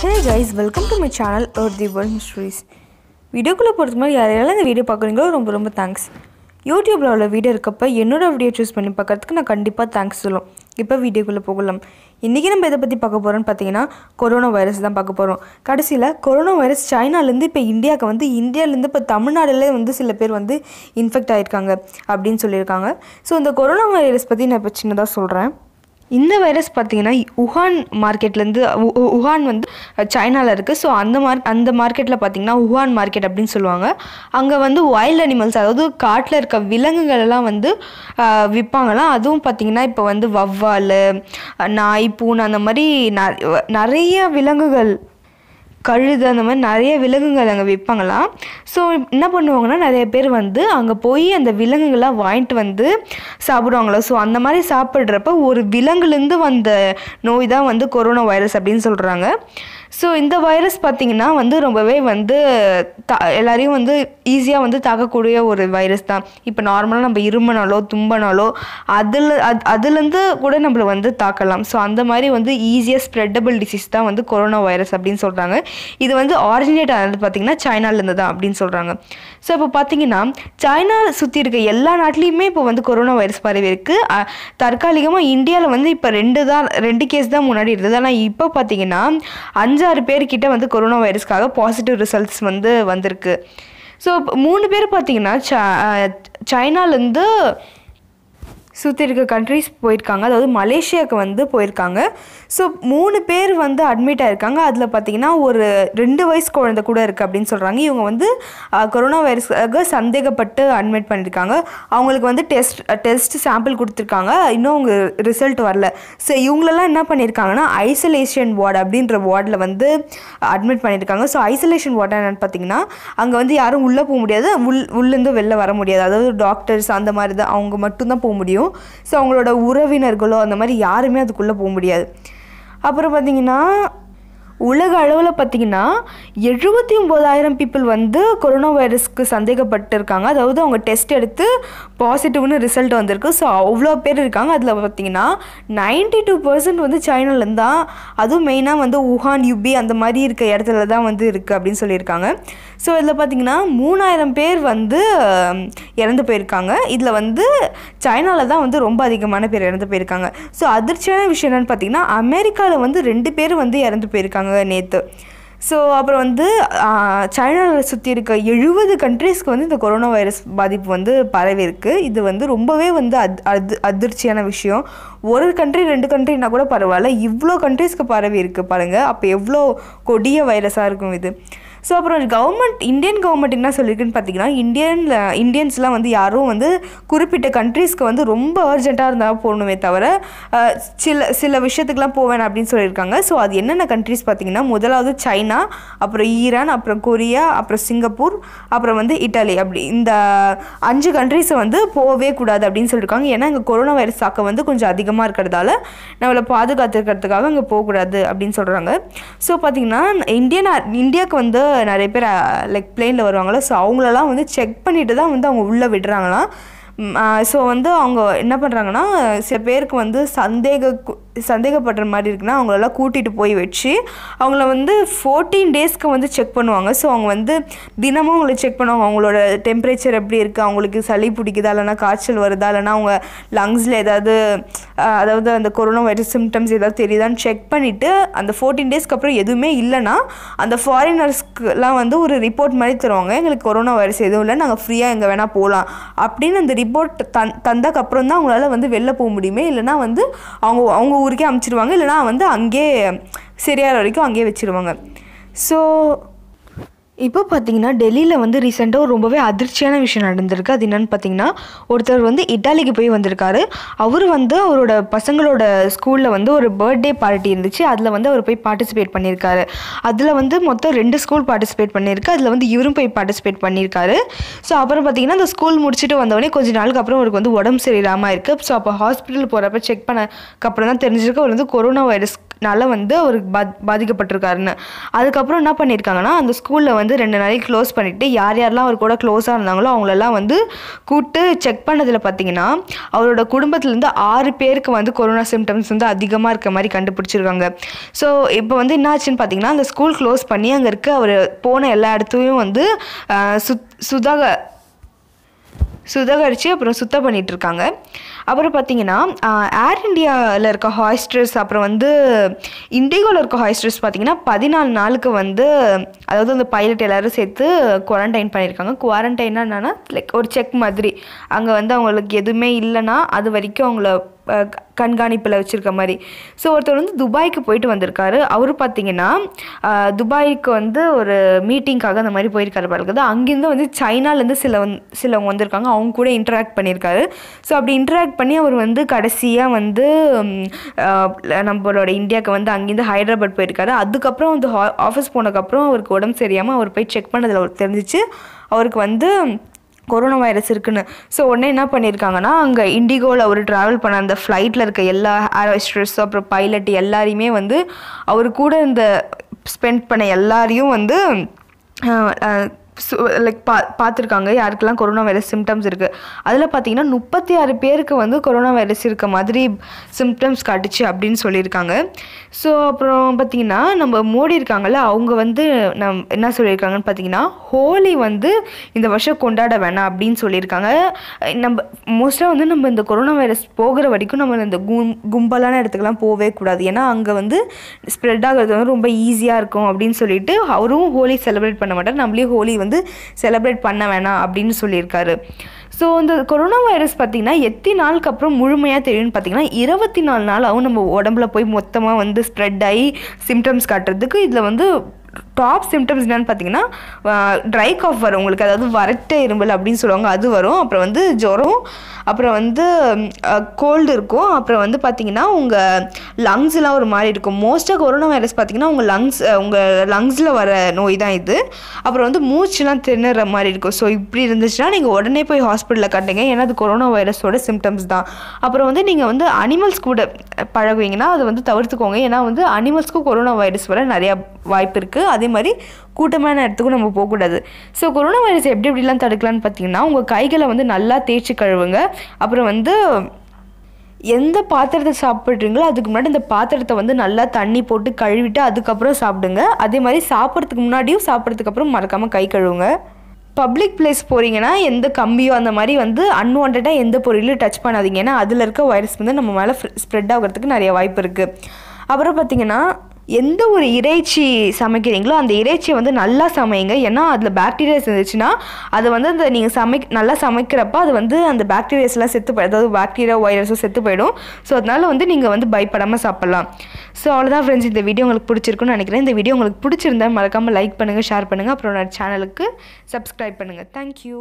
hey guys welcome to my channel or the world mysteries வீடியோக்குள்ளே பொறுத்த மாதிரி யாரையாலும் இந்த வீடியோ பார்க்குறீங்களோ ரொம்ப ரொம்ப தேங்க்ஸ் யூடியூப்பில் உள்ள வீடியோ இருக்கப்போ என்னோடய வீடியோ சூஸ் பண்ணி பார்க்குறதுக்கு நான் கண்டிப்பாக தேங்க்ஸ் சொல்லும் இப்போ வீடியோக்குள்ளே போகலாம் இன்றைக்கி நம்ம எதை பற்றி பார்க்க போகிறோம்னு பார்த்தீங்கன்னா கொரோனா வைரஸ் தான் பார்க்க போகிறோம் கடைசியில் கொரோனா வைரஸ் சைனாலேருந்து இப்போ இந்தியாவுக்கு வந்து இந்தியாவிலேருந்து இப்போ தமிழ்நாடுலேயே வந்து சில பேர் வந்து இன்ஃபெக்ட் ஆகியிருக்காங்க அப்படின்னு சொல்லியிருக்காங்க ஸோ இந்த கொரோனா வைரஸ் பற்றி நான் இப்போ சின்னதாக சொல்கிறேன் இந்த வைரஸ் பார்த்திங்கன்னா உஹான் மார்க்கெட்லேருந்து உஹான் வந்து சைனாவில் இருக்குது ஸோ அந்த மார்க் அந்த மார்க்கெட்டில் பார்த்திங்கன்னா உஹான் மார்க்கெட் அப்படின்னு சொல்லுவாங்க அங்கே வந்து வைல்டு அனிமல்ஸ் அதாவது காட்டில் இருக்க விலங்குகள் எல்லாம் வந்து விற்பாங்களாம் அதுவும் பார்த்திங்கன்னா இப்போ வந்து வவ்வால் நாய் பூனை அந்த மாதிரி நிறைய விலங்குகள் கழுது அந்த மாதிரி நிறைய விலங்குகள் அங்கே விற்பாங்களாம் ஸோ என்ன பண்ணுவாங்கன்னா நிறைய பேர் வந்து அங்கே போய் அந்த விலங்குகள்லாம் வாங்கிட்டு வந்து சாப்பிடுவாங்களா ஸோ அந்த மாதிரி சாப்பிட்றப்ப ஒரு விலங்குலேருந்து வந்த நோய் தான் வந்து கொரோனா வைரஸ் அப்படின்னு சொல்கிறாங்க ஸோ இந்த வைரஸ் பார்த்திங்கன்னா வந்து ரொம்பவே வந்து த எல்லாரையும் வந்து ஈஸியாக வந்து தாக்கக்கூடிய ஒரு வைரஸ் தான் இப்போ நார்மலாக நம்ம இருமனாலோ தும்பனாலோ அதில் அது அதுலேருந்து கூட நம்மளை வந்து தாக்கலாம் ஸோ அந்த மாதிரி வந்து ஈஸியாக ஸ்ப்ரெட்டபிள் டிசீஸ் தான் வந்து கொரோனா வைரஸ் அப்படின்னு சொல்கிறாங்க இது வந்து ஆரிஜினேட் ஆனது பார்த்திங்கன்னா சைனாலேருந்து தான் அப்படின்னு சொல்கிறாங்க ஸோ இப்போ பார்த்தீங்கன்னா சைனா சுற்றி இருக்க எல்லா நாட்டிலையுமே இப்போ வந்து கொரோனா வைரஸ் பரவி இருக்குது தற்காலிகமாக இந்தியாவில் வந்து இப்போ ரெண்டு தான் ரெண்டு கேஸ் தான் முன்னாடி இருந்தது ஆனால் இப்போ பார்த்தீங்கன்னா அந்த அஞ்சாறு பேர்கிட்ட வந்து கொரோனா வைரஸ்க்காக பாசிட்டிவ் ரிசல்ட்ஸ் வந்து வந்திருக்கு ஸோ மூணு பேர் பார்த்தீங்கன்னா ச சைனாலேருந்து சுற்றி இருக்க கண்ட்ரிஸ் போயிருக்காங்க அதாவது மலேசியாவுக்கு வந்து போயிருக்காங்க ஸோ மூணு பேர் வந்து அட்மிட் ஆயிருக்காங்க அதில் பார்த்திங்கன்னா ஒரு ரெண்டு வயசு குழந்தை கூட இருக்குது அப்படின்னு சொல்கிறாங்க இவங்க வந்து கொரோனா வைரஸ்க்காக சந்தேகப்பட்டு அட்மிட் பண்ணியிருக்காங்க அவங்களுக்கு வந்து டெஸ்ட் டெஸ்ட் சாம்பிள் கொடுத்துருக்காங்க இன்னும் அவங்க ரிசல்ட் வரல ஸோ இவங்களெல்லாம் என்ன பண்ணியிருக்காங்கன்னா ஐசோலேஷன் வார்டு அப்படின்ற வார்டில் வந்து அட்மிட் பண்ணியிருக்காங்க ஸோ ஐசோலேஷன் வார்டு என்னென்னு பார்த்தீங்கன்னா அங்கே வந்து யாரும் உள்ளே போக முடியாது உள் உள்ளேருந்து வெளில வர முடியாது அதாவது டாக்டர்ஸ் அந்த மாதிரி தான் அவங்க மட்டும்தான் போக முடியும் இருக்கும் ஸோ அவங்களோட உறவினர்களோ அந்த மாதிரி யாருமே அதுக்குள்ளே போக முடியாது அப்புறம் பார்த்திங்கன்னா உலக அளவில் பார்த்தீங்கன்னா எழுபத்தி ஒம்பதாயிரம் பீப்புள் வந்து கொரோனா வைரஸ்க்கு சந்தேகப்பட்டிருக்காங்க அதாவது அவங்க டெஸ்ட் எடுத்து பாசிட்டிவ்னு ரிசல்ட் வந்திருக்கு ஸோ அவ்வளோ பேர் இருக்காங்க அதில் பார்த்தீங்கன்னா நைன்டி டூ பர்சன்ட் வந்து சைனாலேருந்து தான் அதுவும் மெயினாக வந்து உஹான் யூபி அந்த மாதிரி இருக்க இடத்துல தான் வந்து இருக்குது அப்படின்னு சொல்லியிருக்காங்க ஸோ இதில் பார்த்தீங்கன்னா மூணாயிரம் பேர் வந்து இறந்து போயிருக்காங்க இதில் வந்து சைனாவில் தான் வந்து ரொம்ப அதிகமான பேர் இறந்து போயிருக்காங்க ஸோ அதிர்ச்சியான விஷயம் என்னென்னு பார்த்திங்கன்னா அமெரிக்காவில் வந்து ரெண்டு பேர் வந்து இறந்து போயிருக்காங்க வந்திருந்தாங்க நேற்று ஸோ அப்புறம் வந்து சைனாவில் சுற்றி இருக்க எழுபது கண்ட்ரீஸ்க்கு வந்து இந்த கொரோனா வைரஸ் பாதிப்பு வந்து பரவி இருக்குது இது வந்து ரொம்பவே வந்து அத் அது அதிர்ச்சியான விஷயம் ஒரு கண்ட்ரி ரெண்டு கண்ட்ரினா கூட பரவாயில்ல இவ்வளோ கண்ட்ரீஸ்க்கு பரவி இருக்குது பாருங்கள் அப்போ எவ்வளோ கொடிய வைரஸாக இருக்கும் இது ஸோ அப்புறம் கவர்மெண்ட் இந்தியன் கவர்மெண்ட் என்ன சொல்லியிருக்குன்னு பார்த்தீங்கன்னா இந்தியனில் இந்தியன்ஸ்லாம் வந்து யாரும் வந்து குறிப்பிட்ட கண்ட்ரீஸ்க்கு வந்து ரொம்ப அர்ஜென்ட்டாக இருந்தால் போகணுமே தவிர சில சில விஷயத்துக்குலாம் போவேன் அப்படின்னு சொல்லியிருக்காங்க ஸோ அது என்னென்ன கண்ட்ரீஸ் பார்த்தீங்கன்னா முதலாவது சைனா அப்புறம் ஈரான் அப்புறம் கொரியா அப்புறம் சிங்கப்பூர் அப்புறம் வந்து இட்டாலி அப்படி இந்த அஞ்சு கண்ட்ரீஸை வந்து போகவே கூடாது அப்படின்னு சொல்லியிருக்காங்க ஏன்னா இங்கே கொரோனா வைரஸ் தாக்கம் வந்து கொஞ்சம் அதிகமாக இருக்கிறதால நம்மளை பாதுகாத்துக்கிறதுக்காக அங்கே போகக்கூடாது அப்படின்னு சொல்கிறாங்க ஸோ பார்த்திங்கன்னா இந்தியன் இந்தியாவுக்கு வந்து நிறைய பேர் லைக் பிளெயினில் வருவாங்களோ ஸோ அவங்களெல்லாம் வந்து செக் பண்ணிட்டு தான் வந்து அவங்க உள்ளே விடுறாங்களாம் ஸோ வந்து அவங்க என்ன பண்ணுறாங்கன்னா சில பேருக்கு வந்து சந்தேக சந்தேகப்படுற மாதிரி இருக்குன்னா அவங்களெல்லாம் கூட்டிகிட்டு போய் வச்சு அவங்கள வந்து ஃபோர்டீன் டேஸ்க்கு வந்து செக் பண்ணுவாங்க ஸோ அவங்க வந்து தினமும் அவங்கள செக் பண்ணுவாங்க அவங்களோட டெம்பரேச்சர் எப்படி இருக்குது அவங்களுக்கு சளி பிடிக்குதா இல்லைனா காய்ச்சல் வருதா இல்லைனா அவங்க லங்ஸில் ஏதாவது அதாவது அந்த கொரோனா வைரஸ் சிம்டம்ஸ் ஏதாவது தெரியுதான்னு செக் பண்ணிவிட்டு அந்த ஃபோர்டீன் டேஸ்க்கு அப்புறம் எதுவுமே இல்லைன்னா அந்த ஃபாரினர்ஸ்க்குலாம் வந்து ஒரு ரிப்போர்ட் மாதிரி தருவாங்க எங்களுக்கு கொரோனா வைரஸ் எதுவும் இல்லை நாங்கள் ஃப்ரீயாக எங்கே வேணால் போகலாம் அப்படின்னு அந்த ரிப்போர்ட் தந் தந்தக்கப்புறம் தான் அவங்களால வந்து வெளில போக முடியுமே இல்லைனா வந்து அவங்க அவங்க ஊருக்கே அமுச்சிருவாங்க இல்லைனா வந்து அங்கேயே சரியாகிற வரைக்கும் அங்கேயே வச்சுருவாங்க ஸோ இப்போ பார்த்தீங்கன்னா டெல்லியில் வந்து ரீசெண்டாக ரொம்பவே அதிர்ச்சியான விஷயம் நடந்திருக்கு அது என்னென்னு பார்த்தீங்கன்னா ஒருத்தர் வந்து இட்டாலிக்கு போய் வந்திருக்காரு அவர் வந்து அவரோட பசங்களோட ஸ்கூலில் வந்து ஒரு பர்த்டே பார்ட்டி இருந்துச்சு அதில் வந்து அவர் போய் பார்ட்டிசிபேட் பண்ணியிருக்காரு அதில் வந்து மொத்தம் ரெண்டு ஸ்கூல் பார்ட்டிசிபேட் பண்ணியிருக்கு அதில் வந்து இவரும் போய் பார்ட்டிசிபேட் பண்ணியிருக்காரு ஸோ அப்புறம் பார்த்தீங்கன்னா அந்த ஸ்கூல் முடிச்சுட்டு வந்தவொடனே கொஞ்சம் நாளுக்கு அப்புறம் அவருக்கு வந்து உடம்பு சரியில்லாமல் இருக்குது ஸோ அப்போ ஹாஸ்பிட்டல் போகிறப்ப செக் பண்ணக்கப்புறம் தான் தெரிஞ்சிருக்கு அவர் வந்து கொரோனா வைரஸ் னால வந்து அவர் பாத் பாதிக்கப்பட்டிருக்காருன்னு அதுக்கப்புறம் என்ன பண்ணியிருக்காங்கன்னா அந்த ஸ்கூலில் வந்து ரெண்டு நாளைக்கு க்ளோஸ் பண்ணிவிட்டு யார் யாரெல்லாம் அவர் கூட க்ளோஸாக இருந்தாங்களோ அவங்களெல்லாம் வந்து கூப்பிட்டு செக் பண்ணதில் பார்த்தீங்கன்னா அவரோட குடும்பத்துலேருந்து ஆறு பேருக்கு வந்து கொரோனா சிம்டம்ஸ் வந்து அதிகமாக இருக்க மாதிரி கண்டுபிடிச்சிருக்காங்க ஸோ இப்போ வந்து என்ன ஆச்சுன்னு பார்த்தீங்கன்னா அந்த ஸ்கூல் க்ளோஸ் பண்ணி அங்கே இருக்க அவர் போன எல்லா இடத்துலையும் வந்து சுத் சுதாக சுதகரித்து அப்புறம் சுத்தம் பண்ணிகிட்ருக்காங்க அப்புறம் பார்த்தீங்கன்னா ஏர் இண்டியாவில் இருக்க ஹாய்ஸ்டர்ஸ் அப்புறம் வந்து இண்டிகோவில் இருக்க ஹாய்ஸ்டர்ஸ் பார்த்தீங்கன்னா பதினாலு நாளுக்கு வந்து அதாவது அந்த பைலட் எல்லோரும் சேர்த்து குவாரண்டைன் பண்ணியிருக்காங்க குவாரண்டைனா என்னென்னா லைக் ஒரு செக் மாதிரி அங்கே வந்து அவங்களுக்கு எதுவுமே இல்லைன்னா அது வரைக்கும் அவங்கள கண்காணிப்பில் வச்சுருக்க மாதிரி ஸோ ஒருத்தர் வந்து துபாய்க்கு போயிட்டு வந்திருக்காரு அவர் பார்த்தீங்கன்னா துபாய்க்கு வந்து ஒரு மீட்டிங்க்காக அந்த மாதிரி போயிருக்காரு பாருக்குது அங்கேருந்து வந்து சைனாலேருந்து சில வந் சிலவங்க வந்திருக்காங்க அவங்க கூட இன்ட்ராக்ட் பண்ணியிருக்காரு ஸோ அப்படி இன்ட்ராக்ட் பண்ணி அவர் வந்து கடைசியாக வந்து நம்மளோட இந்தியாவுக்கு வந்து அங்கேருந்து ஹைதராபாத் போயிருக்காரு அதுக்கப்புறம் வந்து ஆஃபீஸ் போனதுக்கப்புறம் அவருக்கு உடம்பு சரியாமல் அவர் போய் செக் பண்ணதில் அவர் தெரிஞ்சிச்சு அவருக்கு வந்து கொரோனா வைரஸ் இருக்குன்னு ஸோ உடனே என்ன பண்ணியிருக்காங்கன்னா அங்கே இண்டிகோவில் அவர் ட்ராவல் பண்ண அந்த ஃப்ளைட்டில் இருக்க எல்லா ஏர் ஹோஸ்டர்ஸ் அப்புறம் பைலட் எல்லாரையுமே வந்து அவர் கூட இந்த ஸ்பெண்ட் பண்ண எல்லாரையும் வந்து லைக் பா பார்த்துருக்காங்க யாருக்கெல்லாம் கொரோனா வைரஸ் சிம்டம்ஸ் இருக்குது அதில் பார்த்தீங்கன்னா முப்பத்தி ஆறு பேருக்கு வந்து கொரோனா வைரஸ் இருக்க மாதிரி சிம்டம்ஸ் காட்டுச்சு அப்படின்னு சொல்லியிருக்காங்க ஸோ அப்புறம் பார்த்திங்கன்னா நம்ம மோடி இருக்காங்கள்ல அவங்க வந்து நம் என்ன சொல்லியிருக்காங்கன்னு பார்த்தீங்கன்னா ஹோலி வந்து இந்த வருஷம் கொண்டாட வேணாம் அப்படின்னு சொல்லியிருக்காங்க நம்ம மோஸ்ட்டாக வந்து நம்ம இந்த கொரோனா வைரஸ் போகிற வரைக்கும் நம்ம இந்த கும் கும்பலான இடத்துக்கெல்லாம் போகவே கூடாது ஏன்னா அங்கே வந்து ஸ்ப்ரெட் ஆகிறது வந்து ரொம்ப ஈஸியாக இருக்கும் அப்படின்னு சொல்லிட்டு அவரும் ஹோலி செலிப்ரேட் பண்ண மாட்டார் நம்மளே ஹோலி வந்து வந்து செலப்ரேட் பண்ண வேணாம் அப்படின்னு சொல்லியிருக்காரு ஸோ இந்த கொரோனா வைரஸ் பார்த்திங்கன்னா எத்தனை நாளுக்கு அப்புறம் முழுமையாக தெரியும்னு பார்த்திங்கன்னா இருபத்தி நாலு நாள் நம்ம உடம்புல போய் மொத்தமாக வந்து ஸ்ப்ரெட் ஆகி சிம்டம்ஸ் காட்டுறதுக்கு இதில் வந்து டாப் சிம்டம்ஸ் என்னென்னு பார்த்தீங்கன்னா ட்ரை காஃப் வரும் உங்களுக்கு அதாவது வறட்டை இரும்பல் அப்படின்னு சொல்லுவாங்க அது வரும் அப்புறம் வந்து ஜுரம் அப்புறம் வந்து கோல்டு இருக்கும் அப்புறம் வந்து பார்த்தீங்கன்னா உங்கள் லங்ஸ்லாம் ஒரு மாதிரி இருக்கும் மோஸ்ட்டாக கொரோனா வைரஸ் பார்த்தீங்கன்னா உங்கள் லங்ஸ் உங்கள் லங்ஸில் வர நோய் தான் இது அப்புறம் வந்து மூச்சுலாம் திணற மாதிரி இருக்கும் ஸோ இப்படி இருந்துச்சுன்னா நீங்கள் உடனே போய் ஹாஸ்பிட்டலில் கட்டுங்க ஏன்னா அது கொரோனா வைரஸோட சிம்டம்ஸ் தான் அப்புறம் வந்து நீங்கள் வந்து அனிமல்ஸ் கூட பழகுவீங்கன்னா அதை வந்து தவிர்த்துக்கோங்க ஏன்னா வந்து அனிமல்ஸ்க்கும் கொரோனா வைரஸ் வர நிறையா வாய்ப்பு இருக்குது அதே அதே மாதிரி கூட்டமான இடத்துக்கும் நம்ம போகக்கூடாது ஸோ கொரோனா வைரஸ் எப்படி எப்படிலாம் தடுக்கலான்னு பார்த்தீங்கன்னா உங்கள் கைகளை வந்து நல்லா தேய்ச்சி கழுவுங்க அப்புறம் வந்து எந்த பாத்திரத்தை சாப்பிட்றீங்களோ அதுக்கு முன்னாடி இந்த பாத்திரத்தை வந்து நல்லா தண்ணி போட்டு கழுவிட்டு அதுக்கப்புறம் சாப்பிடுங்க அதே மாதிரி சாப்பிட்றதுக்கு முன்னாடியும் சாப்பிட்றதுக்கு அப்புறம் மறக்காமல் கை கழுவுங்க பப்ளிக் பிளேஸ் போகிறீங்கன்னா எந்த கம்பியோ அந்த மாதிரி வந்து அன்வான்டாக எந்த பொருளையும் டச் பண்ணாதீங்க ஏன்னா அதில் இருக்க வைரஸ் வந்து நம்ம மேலே ஸ்ப்ரெட் ஆகிறதுக்கு நிறைய வாய்ப்பு இருக்குது அப்புறம் பார்த்திங்கன்னா எந்த ஒரு இறைச்சி சமைக்கிறீங்களோ அந்த இறைச்சியை வந்து நல்லா சமைங்க ஏன்னா அதில் பாக்டீரியாஸ் இருந்துச்சுன்னா அது வந்து அந்த நீங்கள் சமை நல்லா சமைக்கிறப்ப அது வந்து அந்த பாக்டீரியாஸ்லாம் செத்து போய் அதாவது பாக்டீரியா வைரஸும் செத்து போயிடும் ஸோ அதனால் வந்து நீங்கள் வந்து பயப்படாமல் சாப்பிட்லாம் ஸோ அவ்வளோதான் ஃப்ரெண்ட்ஸ் இந்த வீடியோ உங்களுக்கு பிடிச்சிருக்குன்னு நினைக்கிறேன் இந்த வீடியோ உங்களுக்கு பிடிச்சிருந்தா மறக்காமல் லைக் பண்ணுங்கள் ஷேர் பண்ணுங்கள் அப்புறம் என்னோட சேனலுக்கு சப்ஸ்கிரைப் பண்ணுங்கள் தேங்க்யூ